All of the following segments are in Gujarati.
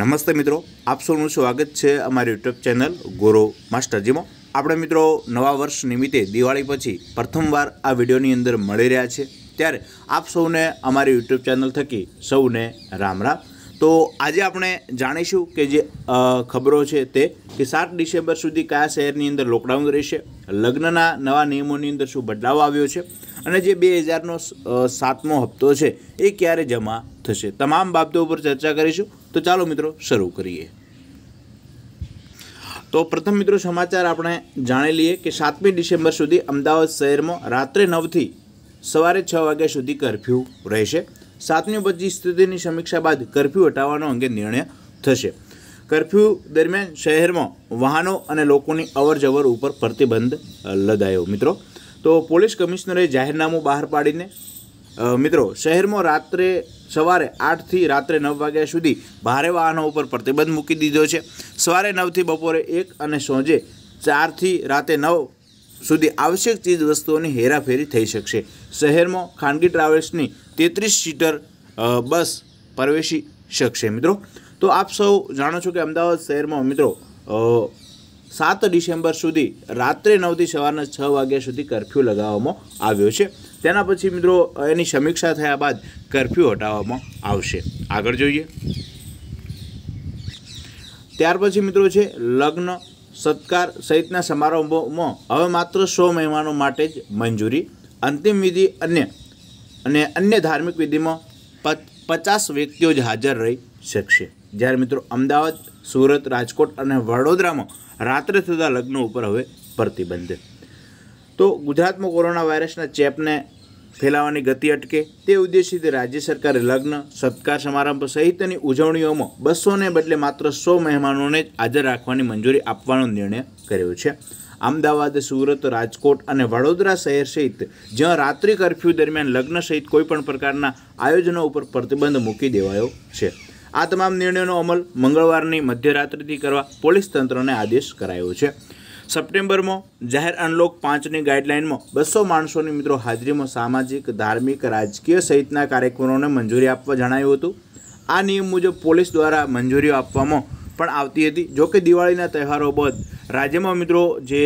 નમસ્તે મિત્રો આપ સૌનું સ્વાગત છે અમારી યુટ્યુબ ચેનલ ગોરો માસ્ટરજીમાં આપણે મિત્રો નવા વર્ષ નિમિત્તે દિવાળી પછી પ્રથમવાર આ વિડીયોની અંદર મળી રહ્યા છે ત્યારે આપ સૌને અમારી યુટ્યુબ ચેનલ થકી સૌને રામ રામ તો આજે આપણે જાણીશું કે જે ખબરો છે તે કે સાત ડિસેમ્બર સુધી કયા શહેરની અંદર લોકડાઉન રહેશે લગ્નના નવા નિયમોની અંદર શું બદલાવ આવ્યો છે અને જે બે હજારનો સાતમો હપ્તો છે એ ક્યારે જમા થશે તમામ બાબતો ઉપર ચર્ચા કરીશું તો ચાલો મિત્રો શરૂ કરીએ તો પ્રથમ મિત્રો સમાચાર આપણે જાણી લઈએ કે સાતમી ડિસેમ્બર સુધી અમદાવાદ શહેરમાં રાત્રે નવથી સવારે છ વાગ્યા સુધી કરફ્યુ રહેશે સાતમી પછી સ્થિતિની સમીક્ષા બાદ કરફ્યુ હટાવવાનો અંગે નિર્ણય થશે કરફ્યુ દરમિયાન શહેરમાં વાહનો અને લોકોની અવરજવર ઉપર પ્રતિબંધ લદાયો મિત્રો તો પોલીસ કમિશનરે જાહેરનામું બહાર પાડીને મિત્રો શહેરમાં રાત્રે સવારે આઠથી રાત્રે નવ વાગ્યા સુધી ભારે વાહનો ઉપર પ્રતિબંધ મૂકી દીધો છે સવારે નવથી બપોરે એક અને સાંજે ચારથી રાતે નવ સુધી આવશ્યક ચીજ વસ્તુઓની હેરાફેરી થઈ શકશે શહેરમાં ખાનગી ટ્રાવેલ્સની તેત્રીસ સીટર બસ પ્રવેશી શકશે મિત્રો તો આપ સૌ જાણો છો કે અમદાવાદ શહેરમાં મિત્રો સાત ડિસેમ્બર સુધી રાત્રે નવથી સવારના છ વાગ્યા સુધી કરફ્યુ લગાવવામાં આવ્યો છે તેના પછી મિત્રો એની સમીક્ષા થયા બાદ કરફ્યુ હટાવવામાં આવશે આગળ જોઈએ ત્યાર પછી મિત્રો છે લગ્ન સત્કાર સહિતના સમારંભોમાં હવે માત્ર સો મહેમાનો માટે જ મંજૂરી અંતિમ વિધિ અને અને અન્ય ધાર્મિક વિધિમાં પચાસ વ્યક્તિઓ જ હાજર રહી શકશે જ્યારે મિત્રો અમદાવાદ સુરત રાજકોટ અને વડોદરામાં રાત્રે થતા લગ્નો ઉપર હવે પ્રતિબંધ તો ગુજરાતમાં કોરોના વાયરસના ચેપને ફેલાવાની ગતિ અટકે તે ઉદ્દેશથી રાજ્ય સરકારે લગ્ન સત્કાર સમારંભ સહિતની ઉજવણીઓમાં બસોને બદલે માત્ર સો મહેમાનોને જ હાજર રાખવાની મંજૂરી આપવાનો નિર્ણય કર્યો છે અમદાવાદ સુરત રાજકોટ અને વડોદરા શહેર સહિત જ્યાં રાત્રિ કરફ્યુ દરમિયાન લગ્ન સહિત કોઈપણ પ્રકારના આયોજનો ઉપર પ્રતિબંધ મૂકી દેવાયો છે આ તમામ નિર્ણયોનો અમલ મંગળવારની મધ્યરાત્રિથી કરવા પોલીસ તંત્રને આદેશ કરાયો છે સપ્ટેમ્બરમાં જાહેર અનલોક પાંચની ગાઈડલાઇનમાં બસો માણસોની મિત્રો હાજરીમાં સામાજિક ધાર્મિક રાજકીય સહિતના કાર્યક્રમોને મંજૂરી આપવા જણાવ્યું હતું આ નિયમ મુજબ પોલીસ દ્વારા મંજૂરીઓ આપવામાં પણ આવતી હતી જોકે દિવાળીના તહેવારો બાદ રાજ્યમાં મિત્રો જે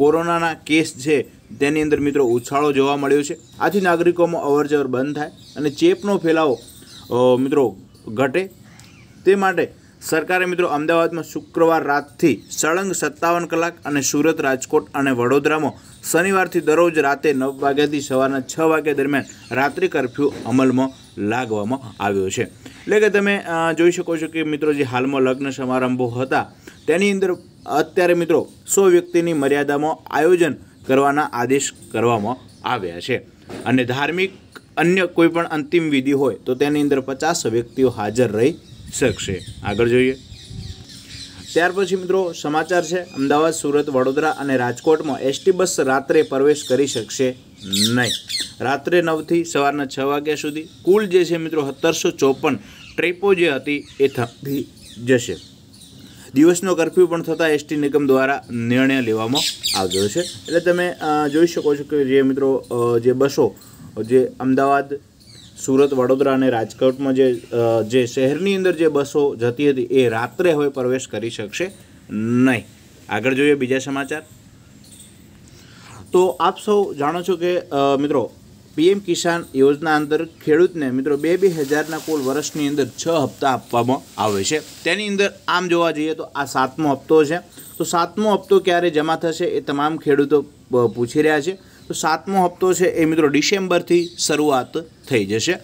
કોરોનાના કેસ છે તેની અંદર મિત્રો ઉછાળો જોવા મળ્યો છે આથી નાગરિકોમાં અવરજવર બંધ થાય અને ચેપનો ફેલાવો મિત્રો ઘટે તે માટે સરકારે મિત્રો અમદાવાદમાં શુક્રવાર રાતથી સળંગ સત્તાવન કલાક અને સુરત રાજકોટ અને વડોદરામાં શનિવારથી દરરોજ રાતે નવ વાગ્યાથી સવારના છ વાગ્યા દરમિયાન રાત્રિ કરફ્યુ અમલમાં લાગવામાં આવ્યો છે એટલે કે તમે જોઈ શકો છો કે મિત્રો જે હાલમાં લગ્ન સમારંભો હતા તેની અંદર અત્યારે મિત્રો સો વ્યક્તિની મર્યાદામાં આયોજન કરવાના આદેશ કરવામાં આવ્યા છે અને ધાર્મિક અન્ય કોઈપણ અંતિમ વિધિ હોય તો તેની અંદર પચાસ વ્યક્તિઓ હાજર રહી શકશે આગળ જોઈએ ત્યાર પછી મિત્રો સમાચાર છે અમદાવાદ સુરત વડોદરા અને રાજકોટમાં એસટી બસ રાત્રે પ્રવેશ કરી શકશે નહીં રાત્રે નવથી સવારના છ વાગ્યા સુધી કુલ જે છે મિત્રો સત્તરસો ચોપન ટ્રીપો જે હતી એ થતી જશે દિવસનો કરફ્યુ પણ થતાં એસટી નિગમ દ્વારા નિર્ણય લેવામાં આવ્યો છે એટલે તમે જોઈ શકો છો કે જે મિત્રો જે બસો જે અમદાવાદ સુરત વડોદરા અને રાજકોટમાં જે જે શહેરની અંદર જે બસો જતી હતી એ રાત્રે હવે પ્રવેશ કરી શકશે નહીં આગળ જોઈએ બીજા સમાચાર તો આપ સૌ જાણો છો કે મિત્રો પીએમ કિસાન યોજના અંદર ખેડૂતને મિત્રો બે બે હજારના કુલ વર્ષની અંદર છ હપ્તા આપવામાં આવે છે તેની અંદર આમ જોવા જઈએ તો આ સાતમો હપ્તો છે તો સાતમો હપ્તો ક્યારે જમા થશે એ તમામ ખેડૂતો પૂછી રહ્યા છે તો સાતમો હપ્તો છે એ મિત્રો ડિસેમ્બરથી શરૂઆત થઈ જશે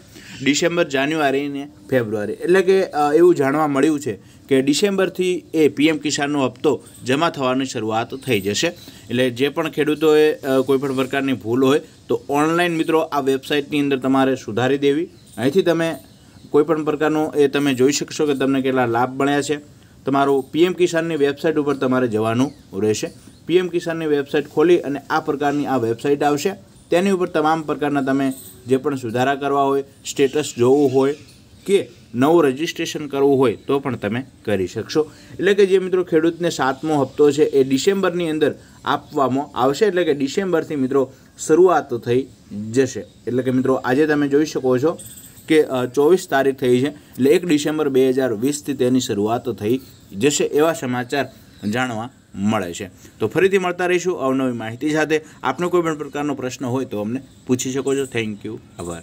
ડિસેમ્બર જાન્યુઆરી ને ફેબ્રુઆરી એટલે કે એવું જાણવા મળ્યું છે કે ડિસેમ્બરથી એ પીએમ કિસાનનો હપ્તો જમા થવાની શરૂઆત થઈ જશે એટલે જે પણ ખેડૂતોએ કોઈપણ પ્રકારની ભૂલ હોય તો ઓનલાઈન મિત્રો આ વેબસાઇટની અંદર તમારે સુધારી દેવી અહીંથી તમે કોઈપણ પ્રકારનો એ તમે જોઈ શકશો કે તમને કેટલા લાભ મળ્યા છે તમારું પીએમ કિસાનની વેબસાઇટ ઉપર તમારે જવાનું રહેશે પીએમ કિસાનની વેબસાઇટ ખોલી અને આ પ્રકારની આ વેબસાઇટ આવશે તેની ઉપર તમામ પ્રકારના તમે જે પણ સુધારા કરવા હોય સ્ટેટસ જોવું હોય કે નવું રજિસ્ટ્રેશન કરવું હોય તો પણ તમે કરી શકશો એટલે કે જે મિત્રો ખેડૂતને સાતમો હપ્તો છે એ ડિસેમ્બરની અંદર આપવામાં આવશે એટલે કે ડિસેમ્બરથી મિત્રો શરૂઆત થઈ જશે એટલે કે મિત્રો આજે તમે જોઈ શકો છો કે ચોવીસ તારીખ થઈ છે એટલે એક ડિસેમ્બર બે હજાર વીસથી તેની શરૂઆત થઈ જશે એવા સમાચાર જાણવા મળે છે તો ફરીથી મળતા રહીશું અવનવી માહિતી સાથે આપનો કોઈ પણ પ્રકારનો પ્રશ્ન હોય તો અમને પૂછી શકો છો થેન્ક યુ આભાર